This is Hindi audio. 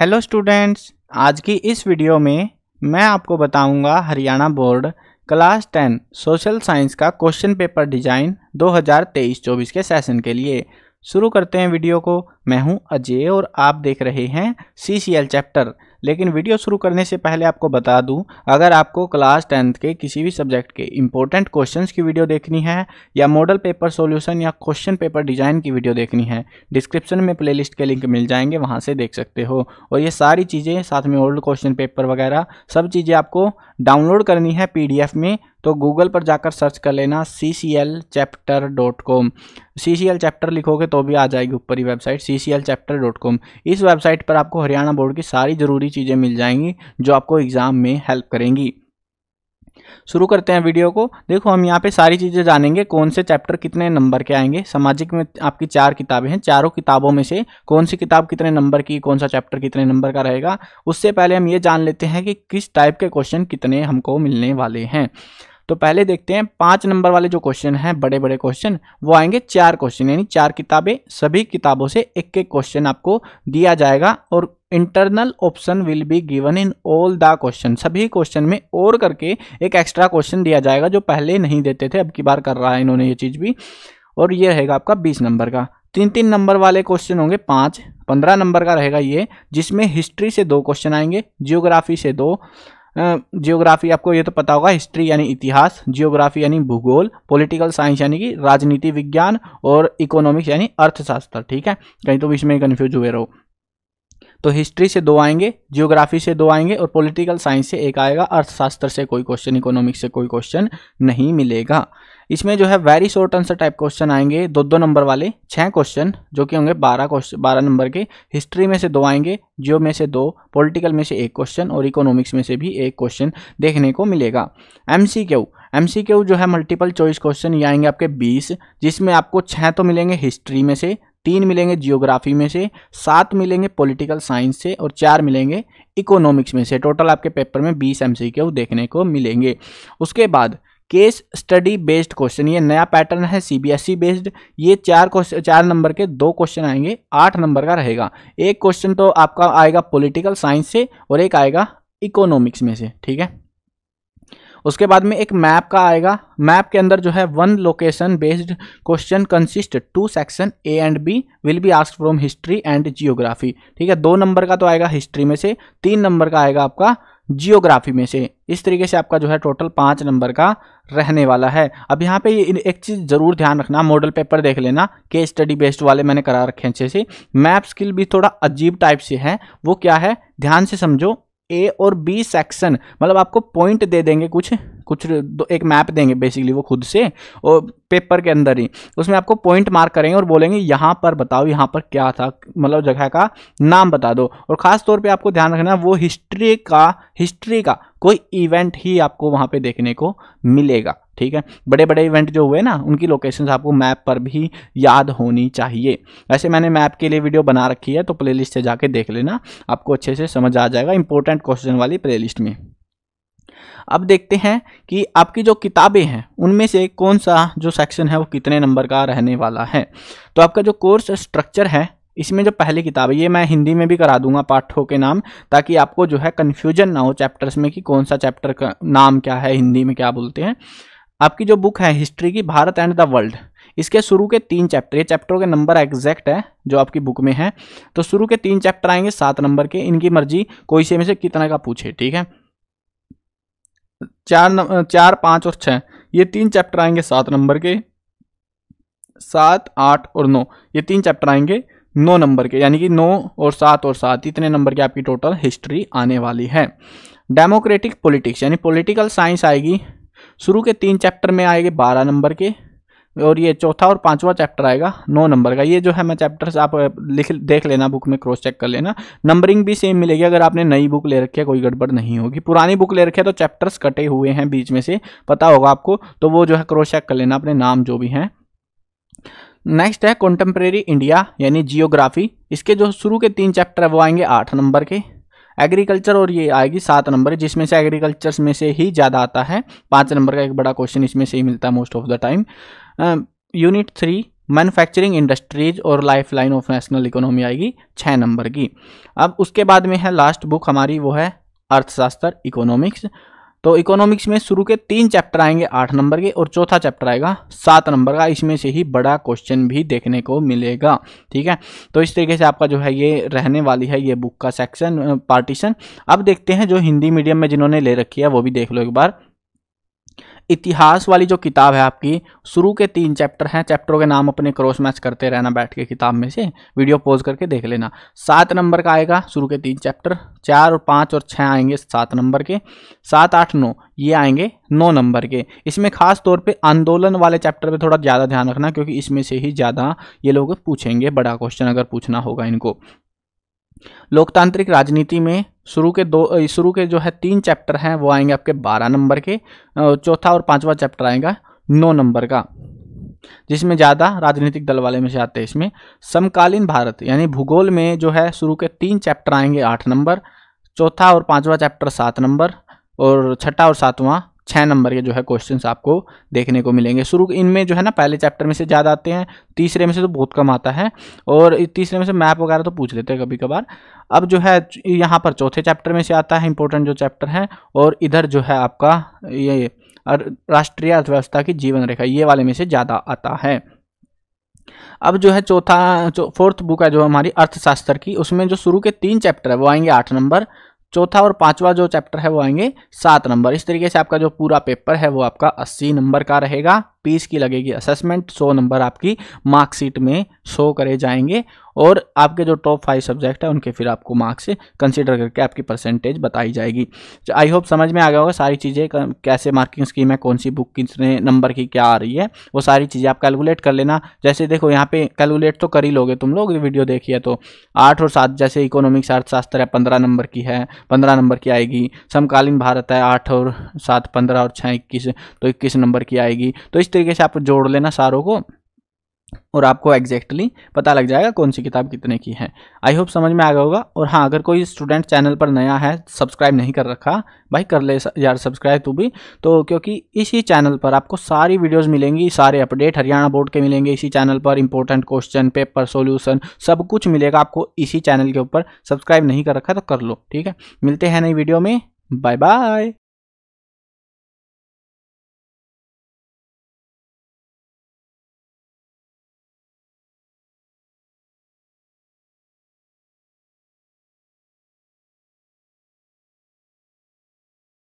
हेलो स्टूडेंट्स आज की इस वीडियो में मैं आपको बताऊंगा Haryana board class ten social science का क्वेश्चन पेपर डिजाइन 2023-24 के सेशन के लिए शुरू करते हैं वीडियो को मैं हूं अजय और आप देख रहे हैं सी सी एल चैप्टर लेकिन वीडियो शुरू करने से पहले आपको बता दूं अगर आपको क्लास टेंथ के किसी भी सब्जेक्ट के इंपॉर्टेंट क्वेश्चंस की वीडियो देखनी है या मॉडल पेपर सॉल्यूशन या क्वेश्चन पेपर डिज़ाइन की वीडियो देखनी है डिस्क्रिप्शन में प्लेलिस्ट के लिंक मिल जाएंगे वहाँ से देख सकते हो और ये सारी चीज़ें साथ में ओल्ड क्वेश्चन पेपर वगैरह सब चीज़ें आपको डाउनलोड करनी है पी में तो गूगल पर जाकर सर्च कर लेना C C L chapter dot com C C L chapter लिखोगे तो भी आ जाएगी ऊपर ही वेबसाइट सी सी सी इस वेबसाइट पर आपको हरियाणा बोर्ड की सारी ज़रूरी चीज़ें मिल जाएंगी जो आपको एग्ज़ाम में हेल्प करेंगी शुरू करते हैं वीडियो को देखो हम यहाँ पे सारी चीज़ें जानेंगे कौन से चैप्टर कितने नंबर के आएंगे सामाजिक में आपकी चार किताबें हैं चारों किताबों में से कौन सी किताब कितने नंबर की कौन सा चैप्टर कितने नंबर का रहेगा उससे पहले हम ये जान लेते हैं कि किस टाइप के क्वेश्चन कितने हमको मिलने वाले हैं तो पहले देखते हैं पाँच नंबर वाले जो क्वेश्चन हैं बड़े बड़े क्वेश्चन वो आएंगे चार क्वेश्चन यानी चार किताबें सभी किताबों से एक एक क्वेश्चन आपको दिया जाएगा और internal option will be given in all the question सभी क्वेश्चन में और करके एक एक्स्ट्रा क्वेश्चन दिया जाएगा जो पहले नहीं देते थे अब की बार कर रहा है इन्होंने ये चीज़ भी और ये रहेगा आपका बीस नंबर का तीन तीन नंबर वाले क्वेश्चन होंगे पाँच पंद्रह नंबर का रहेगा ये जिसमें हिस्ट्री से दो क्वेश्चन आएंगे जियोग्राफी से दो जियोग्राफी आपको ये तो पता होगा हिस्ट्री यानी इतिहास जियोग्राफी यानी भूगोल पॉलिटिकल साइंस यानी कि राजनीति विज्ञान और इकोनॉमिक्स यानी अर्थशास्त्र ठीक है कहीं तो इसमें कन्फ्यूज हुए रहो तो हिस्ट्री से दो आएंगे जियोग्राफी से दो आएंगे और पॉलिटिकल साइंस से एक आएगा अर्थशास्त्र से कोई क्वेश्चन इकोनॉमिक्स से कोई क्वेश्चन नहीं मिलेगा इसमें जो है very short answer type question आएंगे दो दो नंबर वाले छः क्वेश्चन जो कि होंगे बारह क्वेश्चन बारह नंबर के हिस्ट्री में से दो आएंगे जियो में से दो पॉलिटिकल में से एक क्वेश्चन और इकोनॉमिक्स में से भी एक क्वेश्चन देखने को मिलेगा M C Q M C Q जो है मल्टीपल चॉइस क्वेश्चन ये आएंगे आपके बीस जिसमें आपको छः तो मिलेंगे हिस्ट्री में से तीन मिलेंगे जियोग्राफी में से सात मिलेंगे पॉलिटिकल साइंस से और चार मिलेंगे इकोनॉमिक्स में से टोटल आपके पेपर में बीस एम देखने को मिलेंगे उसके बाद केस स्टडी बेस्ड क्वेश्चन ये नया पैटर्न है सीबीएसई बेस्ड e ये चार क्वेश्चन चार नंबर के दो क्वेश्चन आएंगे आठ नंबर का रहेगा एक क्वेश्चन तो आपका आएगा पॉलिटिकल साइंस से और एक आएगा इकोनॉमिक्स में से ठीक है उसके बाद में एक मैप का आएगा मैप के अंदर जो है one location based question consist two section A and B will be ask from history and geography ठीक है दो नंबर का तो आएगा हिस्ट्री में से तीन नंबर का आएगा आपका जियोग्राफी में से इस तरीके से आपका जो है टोटल पाँच नंबर का रहने वाला है अब यहाँ पे एक चीज़ ज़रूर ध्यान रखना मॉडल पेपर देख लेना के स्टडी बेस्ड वाले मैंने करा रखे हैं अच्छे से मैप स्किल भी थोड़ा अजीब टाइप से है वो क्या है ध्यान से समझो ए और बी सेक्शन मतलब आपको पॉइंट दे देंगे कुछ कुछ दो एक मैप देंगे बेसिकली वो खुद से और पेपर के अंदर ही उसमें आपको पॉइंट मार्क करेंगे और बोलेंगे यहाँ पर बताओ यहाँ पर क्या था मतलब जगह का नाम बता दो और ख़ास तौर पे आपको ध्यान रखना वो हिस्ट्री का हिस्ट्री का कोई इवेंट ही आपको वहाँ पे देखने को मिलेगा ठीक है बड़े बड़े इवेंट जो हुए ना उनकी लोकेशंस आपको मैप पर भी याद होनी चाहिए वैसे मैंने मैप के लिए वीडियो बना रखी है तो प्लेलिस्ट से जाके देख लेना आपको अच्छे से समझ आ जाएगा इंपॉर्टेंट क्वेश्चन वाली प्लेलिस्ट में अब देखते हैं कि आपकी जो किताबें हैं उनमें से कौन सा जो सेक्शन है वो कितने नंबर का रहने वाला है तो आपका जो कोर्स स्ट्रक्चर है इसमें जो पहली किताब है ये मैं हिंदी में भी करा दूंगा पाठों के नाम ताकि आपको जो है कन्फ्यूजन ना हो चैप्टर्स में कि कौन सा चैप्टर का नाम क्या है हिंदी में क्या बोलते हैं आपकी जो बुक है हिस्ट्री की भारत एंड द वर्ल्ड इसके शुरू के तीन चैप्टर ये चैप्टरों के नंबर एग्जैक्ट है जो आपकी बुक में है तो शुरू के तीन चैप्टर आएंगे सात नंबर के इनकी मर्जी कोई से में से कितना का पूछे ठीक है चार नंबर चार पाँच और छः ये तीन चैप्टर आएंगे सात नंबर के सात आठ और नौ ये तीन चैप्टर आएंगे नौ नंबर के यानी कि नौ और सात और सात इतने नंबर की आपकी टोटल हिस्ट्री आने वाली है डेमोक्रेटिक पॉलिटिक्स यानी पॉलिटिकल साइंस आएगी शुरू के तीन चैप्टर में आएंगे बारह नंबर के और ये चौथा और पांचवा चैप्टर आएगा नौ नंबर का ये जो है मैं चैप्टर्स आप लिख देख लेना बुक में क्रॉस चेक कर लेना नंबरिंग भी सेम मिलेगी अगर आपने नई बुक ले रखी है कोई गड़बड़ नहीं होगी पुरानी बुक ले रखी है तो चैप्टर्स कटे हुए हैं बीच में से पता होगा आपको तो वो जो है क्रॉस चेक कर लेना अपने नाम जो भी हैं नेक्स्ट है कॉन्टेम्प्रेरी इंडिया यानी जियोग्राफी इसके जो शुरू के तीन चैप्टर है वो आएंगे आठ नंबर के एग्रीकल्चर और ये आएगी सात नंबर जिसमें से एग्रीकल्चर में से ही ज़्यादा आता है पाँच नंबर का एक बड़ा क्वेश्चन इसमें से ही मिलता है most of the time unit three manufacturing industries और life line of national economy आएगी छः नंबर की अब उसके बाद में है लास्ट बुक हमारी वो है अर्थशास्त्र इकोनॉमिक्स तो इकोनॉमिक्स में शुरू के तीन चैप्टर आएंगे आठ नंबर के और चौथा चैप्टर आएगा सात नंबर का इसमें से ही बड़ा क्वेश्चन भी देखने को मिलेगा ठीक है तो इस तरीके से आपका जो है ये रहने वाली है ये बुक का सेक्शन पार्टीशन uh, अब देखते हैं जो हिंदी मीडियम में जिन्होंने ले रखी है वो भी देख लो एक बार इतिहास वाली जो किताब है आपकी शुरू के तीन चैप्टर हैं चैप्टरों के नाम अपने क्रॉस मैच करते रहना बैठ के किताब में से वीडियो पॉज करके देख लेना सात नंबर का आएगा शुरू के तीन चैप्टर चार और पाँच और छः आएंगे सात नंबर के सात आठ नौ ये आएंगे नौ नंबर के इसमें खास तौर पे आंदोलन वाले चैप्टर पे थोड़ा ज़्यादा ध्यान रखना क्योंकि इसमें से ही ज़्यादा ये लोग पूछेंगे बड़ा क्वेश्चन अगर पूछना होगा इनको लोकतांत्रिक राजनीति में शुरू के दो शुरू के जो है तीन चैप्टर हैं वो आएंगे आपके बारह नंबर के चौथा और पांचवा चैप्टर आएगा नौ नंबर का जिसमें ज़्यादा राजनीतिक दल वाले में से आते हैं इसमें समकालीन भारत यानी भूगोल में जो है शुरू के तीन चैप्टर आएंगे आठ नंबर चौथा और पाँचवा चैप्टर सात नंबर और छठा और सातवां छः नंबर के जो है क्वेश्चंस आपको देखने को मिलेंगे शुरू इनमें जो है ना पहले चैप्टर में से ज़्यादा आते हैं तीसरे में से तो बहुत कम आता है और तीसरे में से मैप वगैरह तो पूछ लेते हैं कभी कभार अब जो है यहाँ पर चौथे चैप्टर में से आता है इंपॉर्टेंट जो चैप्टर है और इधर जो है आपका ये राष्ट्रीय अर्थव्यवस्था की जीवन रेखा ये वाले में से ज़्यादा आता है अब जो है चौथा जो फोर्थ बुक है जो हमारी अर्थशास्त्र की उसमें जो शुरू के तीन चैप्टर है वो आएंगे आठ नंबर चौथा और पांचवा जो चैप्टर है वो आएंगे सात नंबर इस तरीके से आपका जो पूरा पेपर है वो आपका अस्सी नंबर का रहेगा पीस की लगेगी असेसमेंट सौ नंबर आपकी मार्कशीट में शो करे जाएंगे और आपके जो टॉप फाइव सब्जेक्ट है उनके फिर आपको मार्क्स कंसिडर करके आपकी परसेंटेज बताई जाएगी आई तो होप समझ में आ गया होगा सारी चीज़ें कैसे मार्किंग स्कीम है कौन सी बुक कितने नंबर की क्या आ रही है वो सारी चीज़ें आप कैलकुलेट कर लेना जैसे देखो यहाँ पे कैलकुलेट तो कर ही लोगे तुम लोग वीडियो देखिए तो आठ और सात जैसे इकोनॉमिक्स अर्थशास्त्र है पंद्रह नंबर की है पंद्रह नंबर की आएगी समकालीन भारत है आठ और सात पंद्रह और छः इक्कीस तो इक्कीस नंबर की आएगी तो इस तरीके से आप जोड़ लेना सारों को और आपको एग्जैक्टली पता लग जाएगा कौन सी किताब कितने की है आई होप समझ में आ गया होगा और हाँ अगर कोई स्टूडेंट चैनल पर नया है सब्सक्राइब नहीं कर रखा भाई कर ले यार सब्सक्राइब तू भी तो क्योंकि इसी चैनल पर आपको सारी वीडियोस मिलेंगी सारे अपडेट हरियाणा बोर्ड के मिलेंगे इसी चैनल पर इंपॉर्टेंट क्वेश्चन पेपर सोल्यूशन सब कुछ मिलेगा आपको इसी चैनल के ऊपर सब्सक्राइब नहीं कर रखा तो कर लो ठीक है मिलते हैं नई वीडियो में बाय बाय